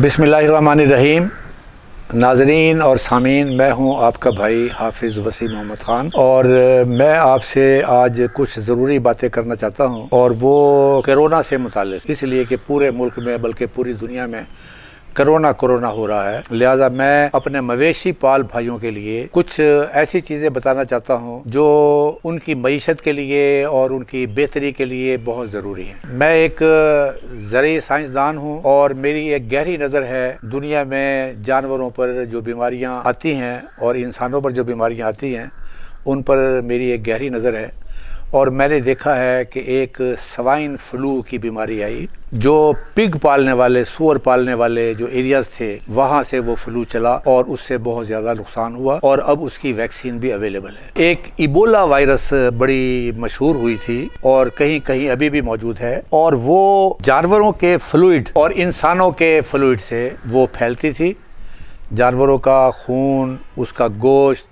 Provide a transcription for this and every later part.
बिसमीम नाजरीन और सामीन मैं हूं आपका भाई हाफिज़ वसी मोहम्मद ख़ान और मैं आपसे आज कुछ ज़रूरी बातें करना चाहता हूं और वो करोना से मुतल इसलिए कि पूरे मुल्क में बल्कि पूरी दुनिया में करोना कोरोना हो रहा है लिहाजा मैं अपने मवेशी पाल भाइयों के लिए कुछ ऐसी चीज़ें बताना चाहता हूँ जो उनकी मीशत के लिए और उनकी बेहतरी के लिए बहुत ज़रूरी है मैं एक ज़रिए साइंसदान हूँ और मेरी एक गहरी नज़र है दुनिया में जानवरों पर जो बीमारियाँ आती हैं और इंसानों पर जो बीमारियाँ आती हैं उन पर मेरी एक गहरी नज़र है और मैंने देखा है कि एक स्वाइन फ्लू की बीमारी आई जो पिग पालने वाले सुअर पालने वाले जो एरियाज थे वहां से वो फ्लू चला और उससे बहुत ज़्यादा नुकसान हुआ और अब उसकी वैक्सीन भी अवेलेबल है एक इबोला वायरस बड़ी मशहूर हुई थी और कहीं कहीं अभी भी मौजूद है और वो जानवरों के फ्लूड और इंसानों के फ्लूड से वो फैलती थी जानवरों का खून उसका गोश्त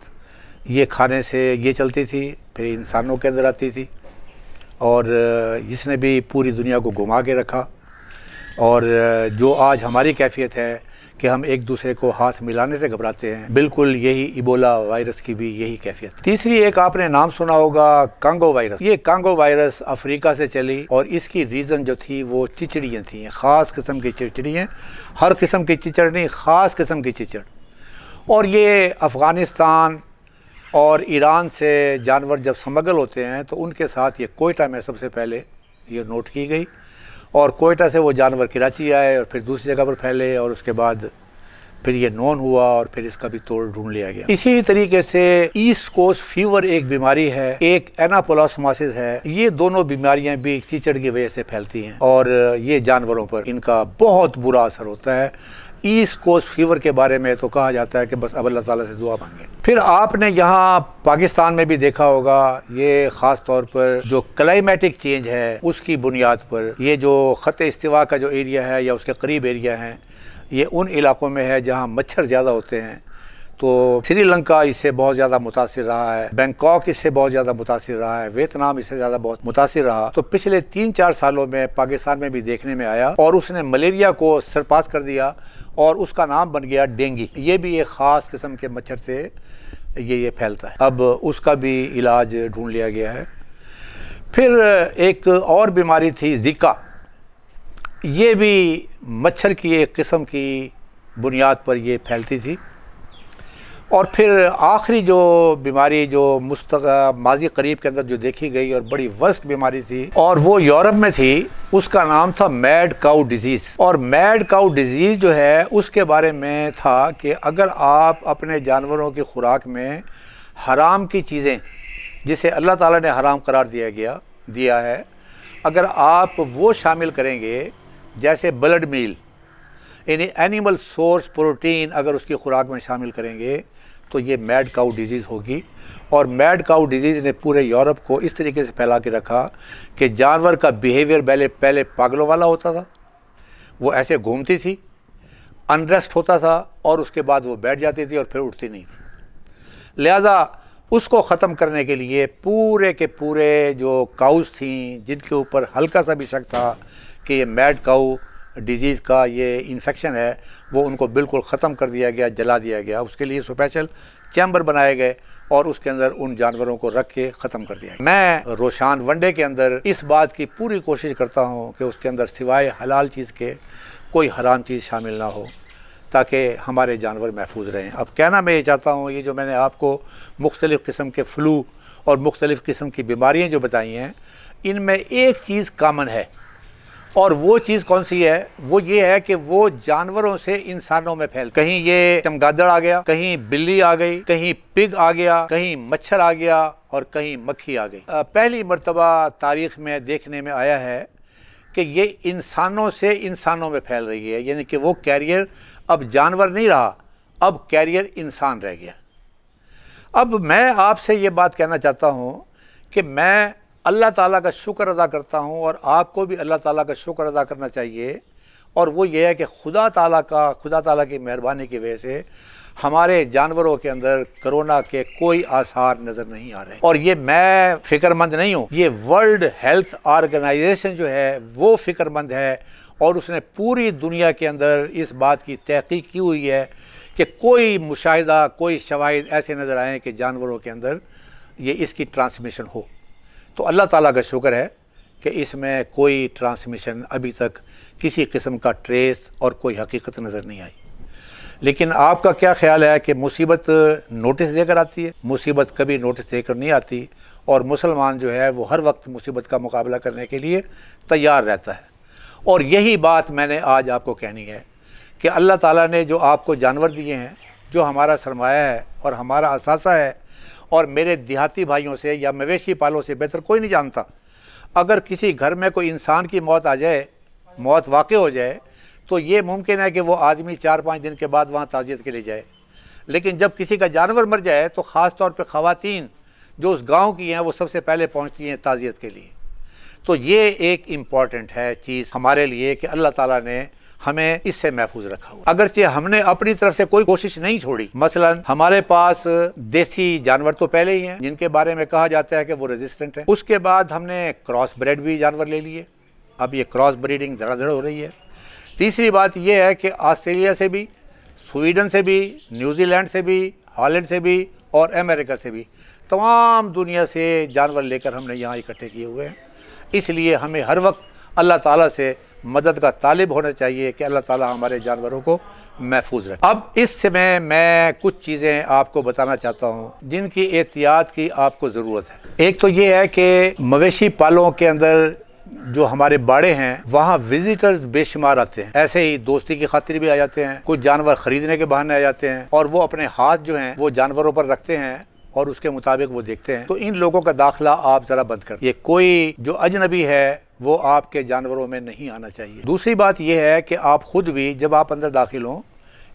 ये खाने से ये चलती थी फिर इंसानों के अंदर आती थी और इसने भी पूरी दुनिया को घुमा के रखा और जो आज हमारी कैफियत है कि हम एक दूसरे को हाथ मिलाने से घबराते हैं बिल्कुल यही इबोला वायरस की भी यही कैफियत तीसरी एक आपने नाम सुना होगा कांगो वायरस ये कांगो वायरस अफ्रीका से चली और इसकी रीज़न जो थी वो चिचड़ियाँ थी ख़ास किस्म की चिचड़ियाँ हर किस्म की चिचड़ नहीं ख़ास किस्म की चिचड़ और ये अफ़गानिस्तान और ईरान से जानवर जब समगल होते हैं तो उनके साथ ये कोयटा में सबसे पहले ये नोट की गई और कोयटा से वो जानवर कराची आए और फिर दूसरी जगह पर फैले और उसके बाद फिर ये नॉन हुआ और फिर इसका भी तोड़ ढूंढ लिया गया इसी तरीके से ईस्ट कोस्ट फीवर एक बीमारी है एक एनापोलासमासिस है ये दोनों बीमारियां भी कीचड़ की वजह से फैलती हैं और ये जानवरों पर इनका बहुत बुरा असर होता है ईस्ट कोस्ट फीवर के बारे में तो कहा जाता है कि बस अब अल्लाह ताला से दुआ मांगे फिर आपने यहाँ पाकिस्तान में भी देखा होगा ये ख़ास तौर पर जो क्लाइमेटिक चेंज है उसकी बुनियाद पर ये जो ख़त इस्तवा का जो एरिया है या उसके करीब एरिया है ये उन इलाकों में है जहाँ मच्छर ज़्यादा होते हैं तो श्रीलंका इससे बहुत ज़्यादा मुतासर रहा है बैंकॉक इससे बहुत ज़्यादा मुतासर रहा है वियतनाम इससे ज़्यादा बहुत मुतासर रहा तो पिछले तीन चार सालों में पाकिस्तान में भी देखने में आया और उसने मलेरिया को सरपास कर दिया और उसका नाम बन गया डेंगी ये भी एक ख़ास किस्म के मच्छर से ये ये फैलता है अब उसका भी इलाज ढूंढ लिया गया है फिर एक और बीमारी थी जिका ये भी मच्छर की एक किस्म की बुनियाद पर ये फैलती थी और फिर आखिरी जो बीमारी जो मुस्त माजी करीब के अंदर जो देखी गई और बड़ी वर्स्ट बीमारी थी और वो यूरोप में थी उसका नाम था मैड काउ डिजीज़ और मैड काउ डिजीज़ जो है उसके बारे में था कि अगर आप अपने जानवरों की खुराक में हराम की चीज़ें जिसे अल्लाह ताला ने हराम करार दिया गया दिया है अगर आप वो शामिल करेंगे जैसे ब्लड मील यानी एनिमल सोर्स प्रोटीन अगर उसकी खुराक में शामिल करेंगे तो ये मैड काउ डिजीज़ होगी और मैड काउ डिजीज़ ने पूरे यूरोप को इस तरीके से फैला के रखा कि जानवर का बिहेवियर पहले पहले पागलों वाला होता था वो ऐसे घूमती थी अनरेस्ट होता था और उसके बाद वो बैठ जाती थी और फिर उठती नहीं थी लिहाजा उसको ख़त्म करने के लिए पूरे के पूरे जो काउस थी जिनके ऊपर हल्का सा भी शक था कि ये मैड काऊ डिज़ीज़ का ये इन्फेक्शन है वो उनको बिल्कुल ख़त्म कर दिया गया जला दिया गया उसके लिए स्पेशल चैम्बर बनाए गए और उसके अंदर उन जानवरों को रख के ख़त्म कर दिया मैं रोशान वनडे के अंदर इस बात की पूरी कोशिश करता हूँ कि उसके अंदर सिवाय हलाल चीज़ के कोई हराम चीज़ शामिल ना हो ताकि हमारे जानवर महफूज रहें अब कहना मैं ये चाहता हूँ ये जो मैंने आपको मुख्तलिफ़ किस्म के फ़्लू और मुख्तलिफ़ किस्म की बीमारियाँ जो बताई हैं इनमें एक चीज़ कामन है और वो चीज़ कौन सी है वो ये है कि वो जानवरों से इंसानों में फैल कहीं ये चमगादड़ आ गया कहीं बिल्ली आ गई कहीं पिग आ गया कहीं मच्छर आ गया और कहीं मक्खी आ गई पहली मरतबा तारीख में देखने में आया है कि ये इंसानों से इंसानों में फैल रही है यानी कि वो कैरियर अब जानवर नहीं रहा अब कैरियर इंसान रह गया अब मैं आपसे ये बात कहना चाहता हूँ कि मैं अल्लाह ताला का शुक्र अदा करता हूँ और आपको भी अल्लाह ताला का शुक्र अदा करना चाहिए और वो ये है कि खुदा ताला का खुदा ताला की मेहरबानी की वजह से हमारे जानवरों के अंदर कोरोना के कोई आसार नज़र नहीं आ रहे और ये मैं फ़िक्रमंद नहीं हूँ ये वर्ल्ड हेल्थ ऑर्गेनाइजेशन जो है वो फ़िक्रमंद है और उसने पूरी दुनिया के अंदर इस बात की तहकीक की हुई है कि कोई मुशाह कोई शवाद ऐसे नज़र आए कि जानवरों के अंदर ये इसकी ट्रांसमिशन हो तो अल्लाह ताला का शुक्र है कि इसमें कोई ट्रांसमिशन अभी तक किसी किस्म का ट्रेस और कोई हकीकत नज़र नहीं आई लेकिन आपका क्या ख्याल है कि मुसीबत नोटिस देकर आती है मुसीबत कभी नोटिस देकर नहीं आती और मुसलमान जो है वो हर वक्त मुसीबत का मुकाबला करने के लिए तैयार रहता है और यही बात मैंने आज आपको कहनी है कि अल्लाह ताला ने जो आपको जानवर दिए हैं जो हमारा सरमाया है और हमारा असासा है और मेरे देहाती भाइयों से या मवेशी पालों से बेहतर कोई नहीं जानता अगर किसी घर में कोई इंसान की मौत आ जाए मौत वाक़ हो जाए तो ये मुमकिन है कि वो आदमी चार पाँच दिन के बाद वहाँ ताजियत के लिए जाए लेकिन जब किसी का जानवर मर जाए तो ख़ास तौर पर ख़वान जो उस गांव की हैं वो सबसे पहले पहुँचती हैं ताज़ियत के लिए तो ये एक इम्पॉर्टेंट है चीज़ हमारे लिए कि अल्लाह ताला ने हमें इससे महफूज रखा हुआ अगरचे हमने अपनी तरफ से कोई कोशिश नहीं छोड़ी मसलन हमारे पास देसी जानवर तो पहले ही हैं जिनके बारे में कहा जाता है कि वो रेजिस्टेंट है उसके बाद हमने क्रॉस ब्रेड भी जानवर ले लिए अब ये क्रॉस ब्रीडिंग धड़ाधड़ हो रही है तीसरी बात यह है कि ऑस्ट्रेलिया से भी स्वीडन से भी न्यूजीलैंड से भी हॉलैंड से भी और अमेरिका से भी तमाम दुनिया से जानवर लेकर हमने यहाँ इकट्ठे किए हुए हैं इसलिए हमें हर वक्त अल्लाह ताला से मदद का तालिब होना चाहिए कि अल्लाह ताला हमारे जानवरों को महफूज रखे अब इस समय मैं कुछ चीज़ें आपको बताना चाहता हूँ जिनकी एहतियात की आपको ज़रूरत है एक तो ये है कि मवेशी पालों के अंदर जो हमारे बाड़े हैं वहाँ विजिटर्स बेशुमार आते हैं ऐसे ही दोस्ती की खातिर भी आ जाते हैं कुछ जानवर खरीदने के बहाने आ जाते हैं और वो अपने हाथ जो हैं वो जानवरों पर रखते हैं और उसके मुताबिक वो देखते हैं तो इन लोगों का दाखला आप ज़रा बंद कर ये कोई जो अजनबी है वो आपके जानवरों में नहीं आना चाहिए दूसरी बात यह है कि आप ख़ुद भी जब आप अंदर दाखिल हों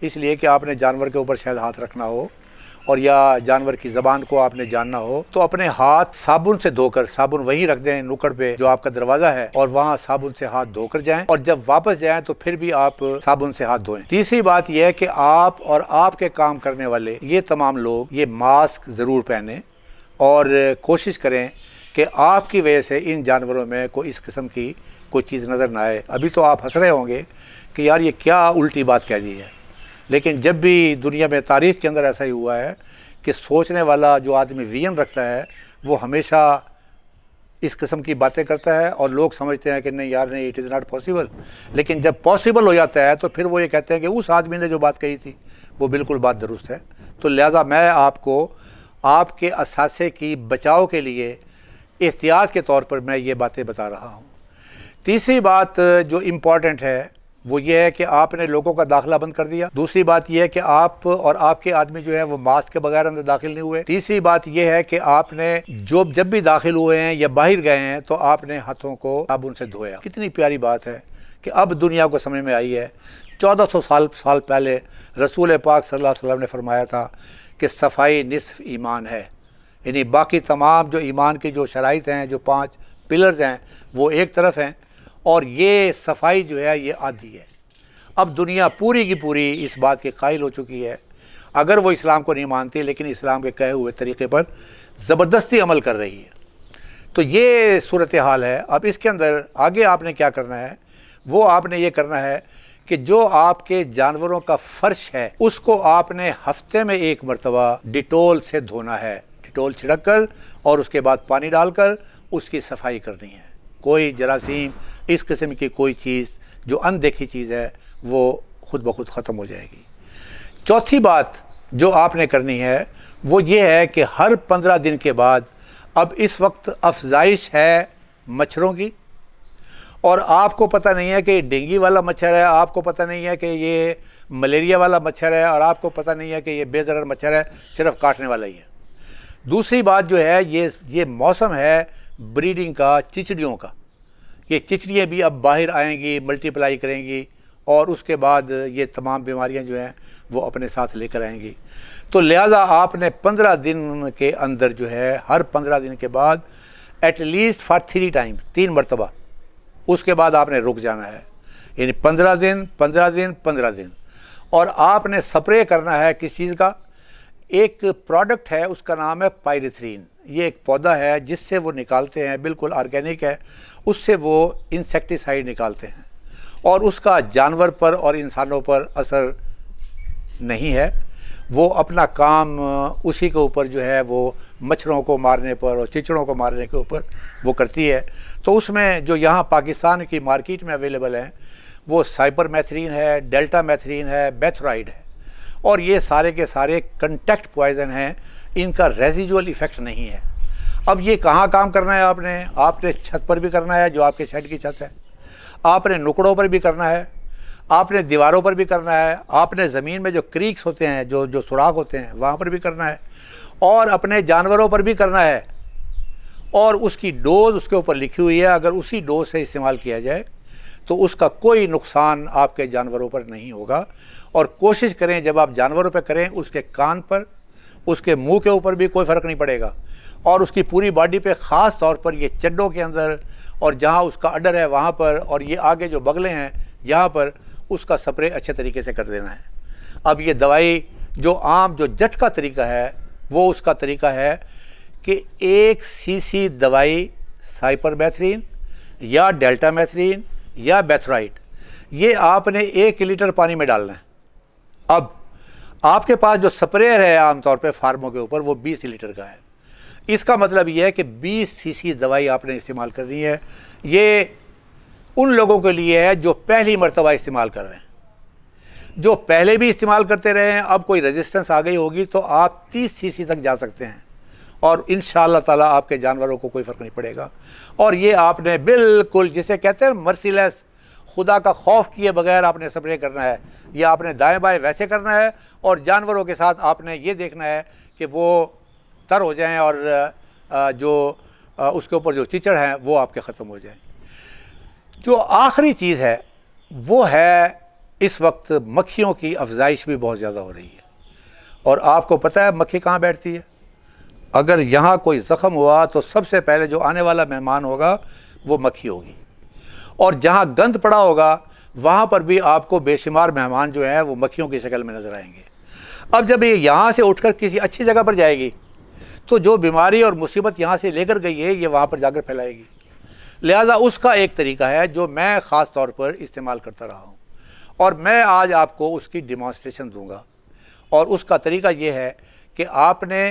इसलिए कि आपने जानवर के ऊपर शायद हाथ रखना हो और या जानवर की ज़बान को आपने जानना हो तो अपने हाथ साबुन से धोकर साबुन वहीं रख दें नुकड़ पे जो आपका दरवाज़ा है और वहाँ साबुन से हाथ धोकर जाएं और जब वापस जाएं तो फिर भी आप साबुन से हाथ धोएं तीसरी बात यह है कि आप और आपके काम करने वाले ये तमाम लोग ये मास्क ज़रूर पहने और कोशिश करें कि आपकी वजह से इन जानवरों में कोई इस किस्म की कोई चीज़ नज़र ना आए अभी तो आप हंस रहे होंगे कि यार ये क्या उल्टी बात कह दी है लेकिन जब भी दुनिया में तारीख के अंदर ऐसा ही हुआ है कि सोचने वाला जो आदमी विजन रखता है वो हमेशा इस किस्म की बातें करता है और लोग समझते हैं कि नहीं यार नहीं इट इज़ नॉट पॉसिबल लेकिन जब पॉसिबल हो जाता है तो फिर वो ये कहते हैं कि उस आदमी ने जो बात कही थी वो बिल्कुल बात दुरुस्त है तो लिहाजा मैं आपको आपके असासे की बचाव के लिए एहतियात के तौर पर मैं ये बातें बता रहा हूँ तीसरी बात जो इम्पॉर्टेंट है वो ये है कि आपने लोगों का दाखिला बंद कर दिया दूसरी बात यह है कि आप और आपके आदमी जो है वो मास्क के बगैर अंदर दाखिल नहीं हुए तीसरी बात यह है कि आपने जो जब भी दाखिल हुए हैं या बाहर गए हैं तो आपने हाथों को साबुन से धोया कितनी प्यारी बात है कि अब दुनिया को समझ में आई है 1400 साल साल पहले रसूल पाक सल्लल्लाहु अलैहि वसल्लम ने फरमाया था कि सफाई निसफ ईमान है यानी बाकी तमाम जो ईमान के जो शराइ हैं जो पाँच पिलर्स हैं वो एक तरफ हैं और ये सफाई जो है ये आधी है अब दुनिया पूरी की पूरी इस बात के कायल हो चुकी है अगर वो इस्लाम को नहीं मानती लेकिन इस्लाम के कहे हुए तरीके पर ज़बरदस्ती अमल कर रही है तो ये सूरत हाल है अब इसके अंदर आगे आपने क्या करना है वो आपने ये करना है कि जो आपके जानवरों का फ़र्श है उसको आपने हफ्ते में एक मरतबा डिटोल से धोना है डिटोल छिड़क कर और उसके बाद पानी डालकर उसकी सफाई करनी है कोई जरासीम इस किस्म की कोई चीज़ जो अनदेखी चीज़ है वो खुद ब खुद ख़त्म हो जाएगी चौथी बात जो आपने करनी है वो ये है कि हर पंद्रह दिन के बाद अब इस वक्त अफजाइश है मच्छरों की और आपको पता नहीं है कि डेंगू वाला मच्छर है आपको पता नहीं है कि ये मलेरिया वाला मच्छर है और आपको पता नहीं है कि ये बेजर मच्छर है सिर्फ काटने वाला ही है दूसरी बात जो है ये ये मौसम है ब्रीडिंग का चिचड़ियों का ये चिचड़ियाँ भी अब बाहर आएंगी मल्टीप्लाई करेंगी और उसके बाद ये तमाम बीमारियां जो हैं वो अपने साथ लेकर आएंगी तो लिहाजा आपने पंद्रह दिन के अंदर जो है हर पंद्रह दिन के बाद एटलीस्ट फॉर थ्री टाइम तीन मरतबा उसके बाद आपने रुक जाना है यानी पंद्रह दिन पंद्रह दिन पंद्रह दिन और आपने स्प्रे करना है किस चीज़ का एक प्रोडक्ट है उसका नाम है पायरेथ्रीन ये एक पौधा है जिससे वो निकालते हैं बिल्कुल ऑर्गेनिक है उससे वो इंसेक्टिसाइड निकालते हैं और उसका जानवर पर और इंसानों पर असर नहीं है वो अपना काम उसी के ऊपर जो है वो मच्छरों को मारने पर और चिचड़ों को मारने के ऊपर वो करती है तो उसमें जो यहाँ पाकिस्तान की मार्केट में अवेलेबल हैं वो साइपर मैथरीन है डेल्टा मैथरीन है बेथराइड है और ये सारे के सारे कंटेक्ट पॉइजन हैं इनका रेजिजुअल इफ़ेक्ट नहीं है अब ये कहाँ काम करना है आपने आपने छत पर भी करना है जो आपके शेड की छत है आपने नुकड़ों पर भी करना है आपने दीवारों पर भी करना है आपने ज़मीन में जो क्रीक्स होते हैं जो जो सुराख होते हैं वहाँ पर भी करना है और अपने जानवरों पर भी करना है और उसकी डोज़ उसके ऊपर लिखी हुई है अगर उसी डोज से इस्तेमाल किया जाए तो उसका कोई नुकसान आपके जानवरों पर नहीं होगा और कोशिश करें जब आप जानवरों पर करें उसके कान पर उसके मुंह के ऊपर भी कोई फ़र्क नहीं पड़ेगा और उसकी पूरी बॉडी पे ख़ास तौर पर ये चड्डों के अंदर और जहाँ उसका अडर है वहाँ पर और ये आगे जो बगले हैं यहाँ पर उसका स्प्रे अच्छे तरीके से कर देना है अब ये दवाई जो आम जो जट का तरीका है वो उसका तरीका है कि एक सीसी दवाई साइपर मैथरीन या डेल्टा मैथरीन या बैथराइट ये आपने एक लीटर पानी में डालना है अब आपके पास जो स्प्रेयर है आमतौर पर फार्मों के ऊपर वो 20 लीटर का है इसका मतलब यह है कि 20 सीसी दवाई आपने इस्तेमाल करनी है ये उन लोगों के लिए है जो पहली मरतबा इस्तेमाल कर रहे हैं जो पहले भी इस्तेमाल करते रहे हैं अब कोई रेजिस्टेंस आ गई होगी तो आप 30 सीसी तक जा सकते हैं और इन ताला आपके जानवरों को कोई फ़र्क नहीं पड़ेगा और ये आपने बिल्कुल जिसे कहते हैं मर्सीलेस खुदा का खौफ किए बगैर आपने स्प्रे करना है या आपने दाएं बाएं वैसे करना है और जानवरों के साथ आपने ये देखना है कि वो तर हो जाएं और जो उसके ऊपर जो चिचड़ हैं वो आपके ख़त्म हो जाएं जो आखिरी चीज़ है वो है इस वक्त मक्खियों की अफजाइश भी बहुत ज़्यादा हो रही है और आपको पता है मक्खी कहाँ बैठती है अगर यहाँ कोई ज़ख़म हुआ तो सबसे पहले जो आने वाला मेहमान होगा वो मक्खी होगी और जहाँ गंद पड़ा होगा वहाँ पर भी आपको बेशुमार मेहमान जो हैं वो मक्खियों की शक्ल में नज़र आएंगे अब जब ये यहाँ से उठकर किसी अच्छी जगह पर जाएगी तो जो बीमारी और मुसीबत यहाँ से लेकर गई है ये वहाँ पर जाकर फैलाएगी लिहाजा उसका एक तरीका है जो मैं ख़ास तौर पर इस्तेमाल करता रहा हूँ और मैं आज आपको उसकी डिमॉन्स्ट्रेशन दूँगा और उसका तरीका ये है कि आपने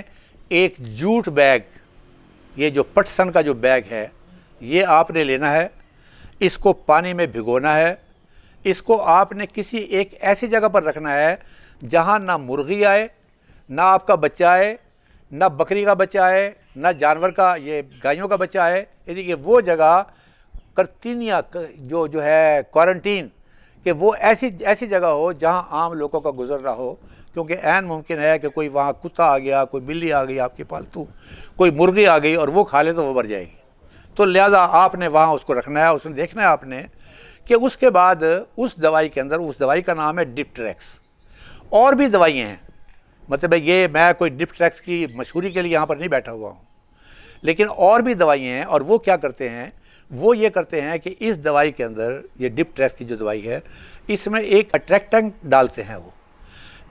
एक जूट बैग ये जो पटसन का जो बैग है ये आपने लेना है इसको पानी में भिगोना है इसको आपने किसी एक ऐसी जगह पर रखना है जहाँ ना मुर्गी आए ना आपका बच्चा आए ना बकरी का बच्चा आए ना जानवर का ये गायों का बच्चा आए यानी कि वो जगह करतीनिया जो जो है क्वारंटीन कि वो ऐसी ऐसी जगह हो जहाँ आम लोगों का गुजर रहा हो क्योंकि एन मुमकिन है कि कोई वहाँ कुत्ता आ गया कोई बिल्ली आ गई आपके पालतू कोई मुर्गी आ गई और वो खा ले तो वो मर जाएगी तो लिहाजा आपने वहाँ उसको रखना है उसने देखना है आपने कि उसके बाद उस दवाई के अंदर उस दवाई का नाम है डिप्ट्रैक्स और भी दवाइयाँ हैं मतलब ये मैं कोई डिप्ट्रैक्स की मशहूरी के लिए यहाँ पर नहीं बैठा हुआ हूँ लेकिन और भी दवाइयाँ हैं और वो क्या करते हैं वो ये करते हैं कि इस दवाई के अंदर ये डिप्ट्रैक्स की जो दवाई है इसमें एक अट्रैक्टेंट डालते हैं वो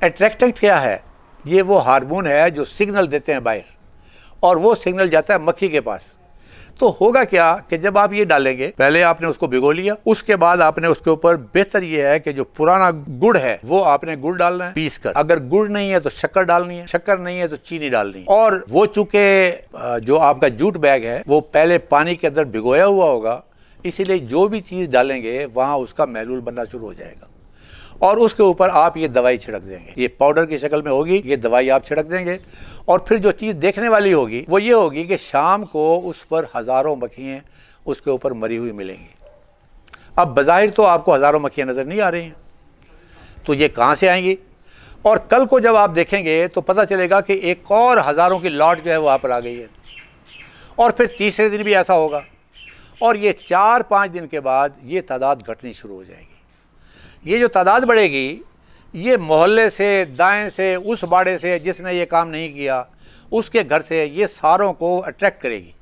अट्रैक्टेंट क्या है ये वो हार्मोन है जो सिग्नल देते हैं बाहर और वो सिग्नल जाता है मक्खी के पास तो होगा क्या कि जब आप ये डालेंगे पहले आपने उसको भिगो लिया उसके बाद आपने उसके ऊपर बेहतर ये है कि जो पुराना गुड़ है वो आपने गुड़ डालना है पीस कर अगर गुड़ नहीं है तो शक्कर डालनी है शक्कर नहीं है तो चीनी डालनी है और वो चूंकि जो आपका जूट बैग है वो पहले पानी के अंदर भिगोया हुआ होगा इसीलिए जो भी चीज़ डालेंगे वहाँ उसका महलूल बनना शुरू हो जाएगा और उसके ऊपर आप ये दवाई छिड़क देंगे ये पाउडर की शक्ल में होगी ये दवाई आप छिड़क देंगे और फिर जो चीज़ देखने वाली होगी वो ये होगी कि शाम को उस पर हज़ारों मक्खियाँ उसके ऊपर मरी हुई मिलेंगी अब बाहिर तो आपको हज़ारों मक्खियाँ नज़र नहीं आ रही हैं तो ये कहाँ से आएंगी और कल को जब आप देखेंगे तो पता चलेगा कि एक और हज़ारों की लॉट जो है वहाँ पर आ गई है और फिर तीसरे दिन भी ऐसा होगा और ये चार पाँच दिन के बाद ये तादाद घटनी शुरू हो जाएगी ये जो तादाद बढ़ेगी ये मोहल्ले से दाएं से उस बाड़े से जिसने ये काम नहीं किया उसके घर से ये सारों को अट्रैक्ट करेगी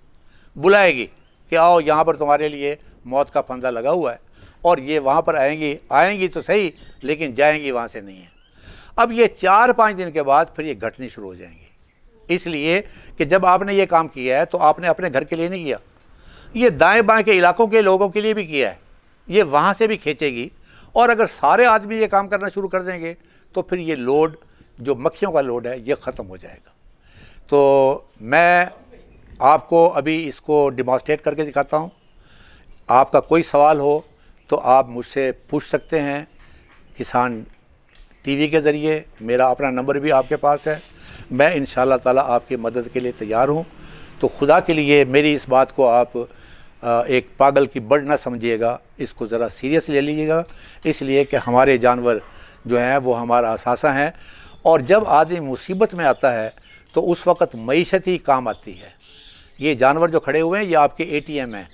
बुलाएगी कि आओ यहाँ पर तुम्हारे लिए मौत का फंदा लगा हुआ है और ये वहाँ पर आएंगी आएंगी तो सही लेकिन जाएंगी वहाँ से नहीं है अब ये चार पाँच दिन के बाद फिर ये घटनी शुरू हो जाएंगी इसलिए कि जब आपने ये काम किया है तो आपने अपने घर के लिए नहीं किया ये दाएँ बाएँ के इलाकों के लोगों के लिए भी किया है ये वहाँ से भी खींचेगी और अगर सारे आदमी ये काम करना शुरू कर देंगे तो फिर ये लोड जो मक्खियों का लोड है ये ख़त्म हो जाएगा तो मैं आपको अभी इसको डिमॉन्स्ट्रेट करके दिखाता हूँ आपका कोई सवाल हो तो आप मुझसे पूछ सकते हैं किसान टीवी के ज़रिए मेरा अपना नंबर भी आपके पास है मैं इन ताला आपकी मदद के लिए तैयार हूँ तो खुदा के लिए मेरी इस बात को आप एक पागल की बर्ड ना समझिएगा इसको ज़रा सीरियस ले लीजिएगा इसलिए कि हमारे जानवर जो हैं वो हमारा असासा हैं और जब आदमी मुसीबत में आता है तो उस वक़्त मीशत ही काम आती है ये जानवर जो खड़े हुए हैं ये आपके ए टी एम हैं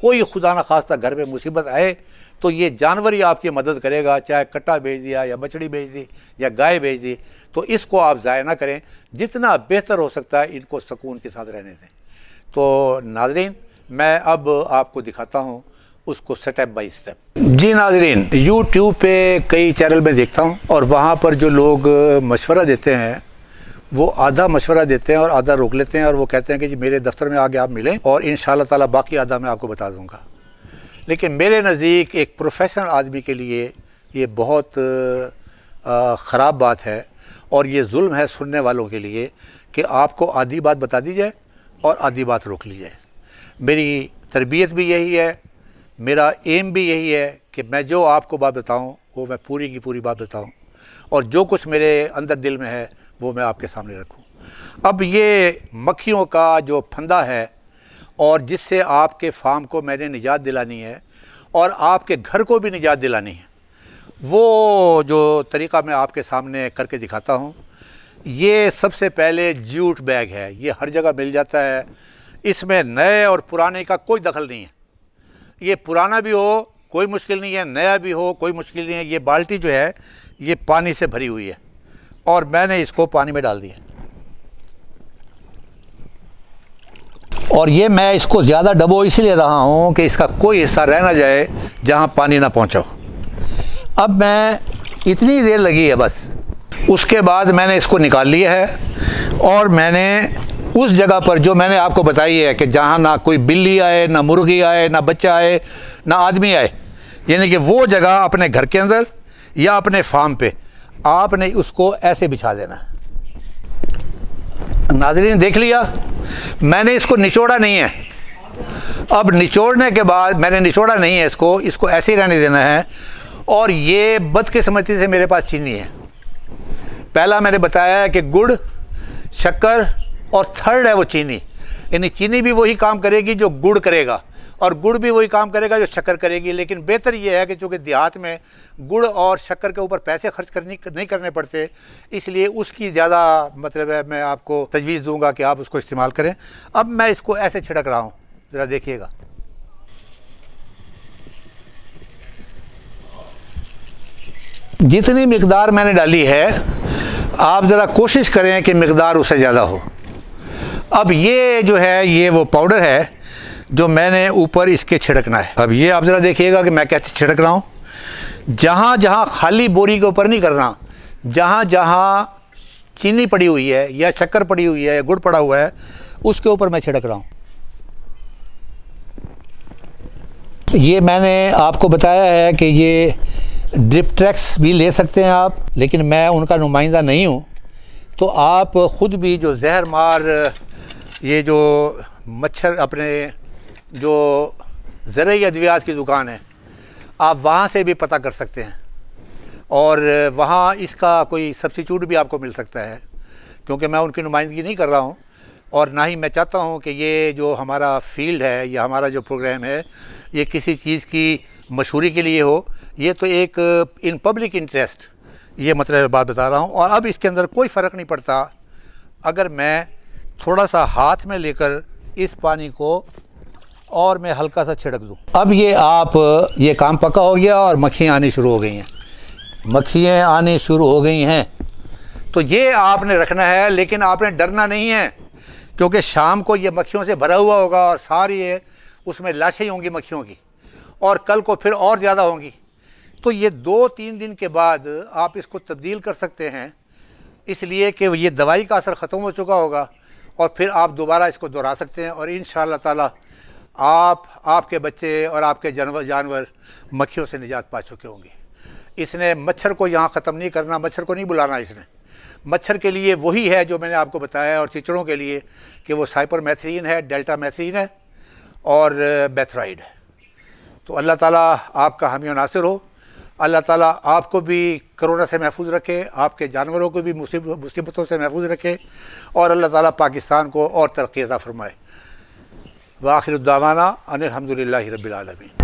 कोई खुदा ना खास्ता घर पर मुसीबत आए तो ये जानवर ही आपकी मदद करेगा चाहे कट्टा बेच दिया या बछड़ी बेच दी या गाय बेच दी तो इसको आप ज़ाय ना करें जितना बेहतर हो सकता है इनको सकून के साथ रहने दें तो नाजरीन मैं अब आपको दिखाता हूँ उसको स्टेप बाय स्टेप जी नाजरीन यूट्यूब पे कई चैनल में देखता हूँ और वहाँ पर जो लोग मशवरा देते हैं वो आधा मशवरा देते हैं और आधा रोक लेते हैं और वो कहते हैं कि जी मेरे दफ्तर में आगे आप मिलें और इन ताला बाकी आधा मैं आपको बता दूँगा लेकिन मेरे नज़दीक एक प्रोफेशनल आदमी के लिए ये बहुत ख़राब बात है और ये जुल्म है सुनने वालों के लिए कि आपको आधी बात बता दी जाए और आधी बात रोक ली जाए मेरी तरबियत भी यही है मेरा एम भी यही है कि मैं जो आपको बात बताऊँ वो मैं पूरी की पूरी बात बताऊँ और जो कुछ मेरे अंदर दिल में है वो मैं आपके सामने रखूँ अब ये मक्खियों का जो फंदा है और जिससे आपके फार्म को मैंने निजात दिलानी है और आपके घर को भी निजात दिलानी है वो जो तरीका मैं आपके सामने करके दिखाता हूँ ये सबसे पहले जूट बैग है ये हर जगह मिल जाता है इसमें नए और पुराने का कोई दखल नहीं है ये पुराना भी हो कोई मुश्किल नहीं है नया भी हो कोई मुश्किल नहीं है ये बाल्टी जो है ये पानी से भरी हुई है और मैंने इसको पानी में डाल दिया और ये मैं इसको ज़्यादा डबो इसलिए रहा हूँ कि इसका कोई हिस्सा रह ना जाए जहाँ पानी ना पहुँचो अब मैं इतनी देर लगी है बस उसके बाद मैंने इसको निकाल लिया है और मैंने उस जगह पर जो मैंने आपको बताई है कि जहाँ ना कोई बिल्ली आए ना मुर्गी आए ना बच्चा आए ना आदमी आए यानी कि वो जगह अपने घर के अंदर या अपने फार्म पे आपने उसको ऐसे बिछा देना नाजरीन देख लिया मैंने इसको निचोड़ा नहीं है अब निचोड़ने के बाद मैंने निचोड़ा नहीं है इसको इसको ऐसे ही रहने देना है और ये बदकिस्मती से मेरे पास चीनी है पहला मैंने बताया है कि गुड़ शक्कर और थर्ड है वो चीनी यानी चीनी भी वही काम करेगी जो गुड़ करेगा और गुड़ भी वही काम करेगा जो शक्कर करेगी लेकिन बेहतर यह है कि चूँकि देहात में गुड़ और शक्कर के ऊपर पैसे खर्च करने नहीं करने पड़ते इसलिए उसकी ज़्यादा मतलब है मैं आपको तजवीज़ दूंगा कि आप उसको इस्तेमाल करें अब मैं इसको ऐसे छिड़क रहा हूँ ज़रा देखिएगा जितनी मकदार मैंने डाली है आप ज़रा कोशिश करें कि मकदार उससे ज़्यादा हो अब ये जो है ये वो पाउडर है जो मैंने ऊपर इसके छिड़कना है अब ये आप ज़रा देखिएगा कि मैं कैसे छिड़क रहा हूँ जहाँ जहाँ खाली बोरी के ऊपर नहीं करना जहाँ जहाँ चीनी पड़ी हुई है या शक्कर पड़ी हुई है या गुड़ पड़ा हुआ है उसके ऊपर मैं छिड़क रहा हूँ ये मैंने आपको बताया है कि ये ड्रिप ट्रैक्स भी ले सकते हैं आप लेकिन मैं उनका नुमाइंदा नहीं हूँ तो आप ख़ुद भी जो जहर मार ये जो मच्छर अपने जो ज़रूरी अद्वियात की दुकान है आप वहाँ से भी पता कर सकते हैं और वहाँ इसका कोई सब्सिट्यूट भी आपको मिल सकता है क्योंकि मैं उनकी नुमाइंदगी नहीं कर रहा हूँ और ना ही मैं चाहता हूँ कि ये जो हमारा फील्ड है या हमारा जो प्रोग्राम है ये किसी चीज़ की मशहूरी के लिए हो ये तो एक इन पब्लिक इंटरेस्ट ये मतलब बात बता रहा हूँ और अब इसके अंदर कोई फ़र्क नहीं पड़ता अगर मैं थोड़ा सा हाथ में लेकर इस पानी को और मैं हल्का सा छिड़क दूँ अब ये आप ये काम पक्का हो गया और मक्खियाँ आनी शुरू हो गई हैं मक्खियाँ आनी शुरू हो गई हैं तो ये आपने रखना है लेकिन आपने डरना नहीं है क्योंकि शाम को ये मक्खियों से भरा हुआ होगा और सारी ये उसमें लाशें होंगी मक्खियों की और कल को फिर और ज़्यादा होंगी तो ये दो तीन दिन के बाद आप इसको तब्दील कर सकते हैं इसलिए कि ये दवाई का असर ख़त्म हो चुका होगा और फिर आप दोबारा इसको दोहरा सकते हैं और इन ताला आप आपके बच्चे और आपके जानवर जानवर मक्खियों से निजात पा चुके होंगे इसने मच्छर को यहाँ ख़त्म नहीं करना मच्छर को नहीं बुलाना इसने मच्छर के लिए वही है जो मैंने आपको बताया और चिचड़ों के लिए कि वो साइपर मैथरीन है डेल्टा मैथरीन है और बेथराइड है तो अल्लाह ताला आपका हामी नासिर हो अल्लाह ताला आपको भी कोरोना से महफूज रखे आपके जानवरों को भी मुसीबतों से महफूज रखे और अल्लाह ताला पाकिस्तान को और तरक्की अदा फरमाए वाखिर उद्दावाना अनिलहमदिल्ला रबीआलमी